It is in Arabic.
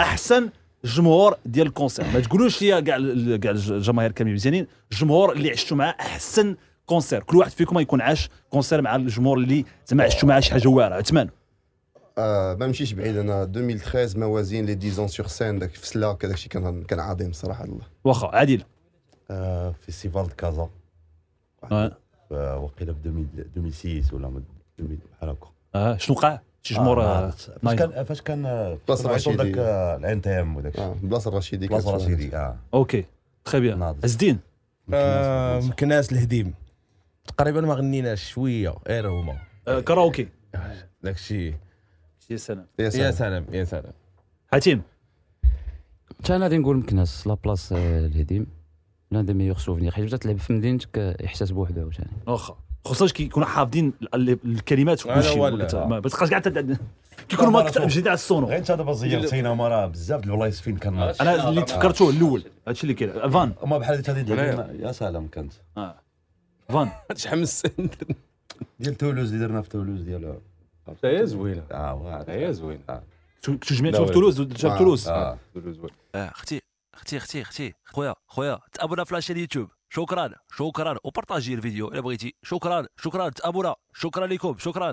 احسن جمهور ديال الكونسير ما تقولوش لي كاع كاع الجماهير كاملين مزيانين الجمهور اللي عشتوا معاه احسن كونسير كل واحد فيكم يكون عاش كونسير مع الجمهور اللي زعما عشتوا معاه شي حاجه واعره عثمان آه ما نمشيش بعيد انا 2013 موازين لي 10 سور سين داك في سلا داك الشيء كان كان عظيم صراحه الله واخا عادل آه فيستيفال دو كازا آه. آه وقيله في 2006 ولا بحال هكا اه شنو وقع؟ تجمر آه. آه، فاش كان فاش كان بلاصه الرشيدي داك آه، العين تيم وداك الشيء آه، بلاصه الرشيدي بلاصه الرشيدي اه اوكي تخي بيان عز الدين مكناس الهديم تقريبا ما غنيناش شويه غير هما كراوكي داك الشيء يا سلام يا سلام يا سلام حاتم حتى انا غادي نقول مكناس لا بلاص الهديم لان دي ميور سوفنير حيت تلعب في مدينتك احساس بوحده عاوتاني واخا خصوصا كي يكونوا حافظين الكلمات وكل شيء آه. ما تبقاش قاعد كيكونوا ما مجدين على السونو غير انت دابا زيرتينا راه بزاف والله البلايص فين كان انا اللي تفكرته الاول هادشي اللي كاين فان ما بحال هذه يا سلام كانت آه. فان تحمس ديال تولوز اللي درنا في تولوز ديال هي زوينه اه هي زوينه كنتو جمعتو في تولوز في تولوز اه اختي آه، اختي اختي اختي خويا خويا تابونا في لاشين يوتيوب شكرا شكرا وبارطاجي الفيديو الا بغيتي شكرا شكرا تابونا شكرا لكم شكرا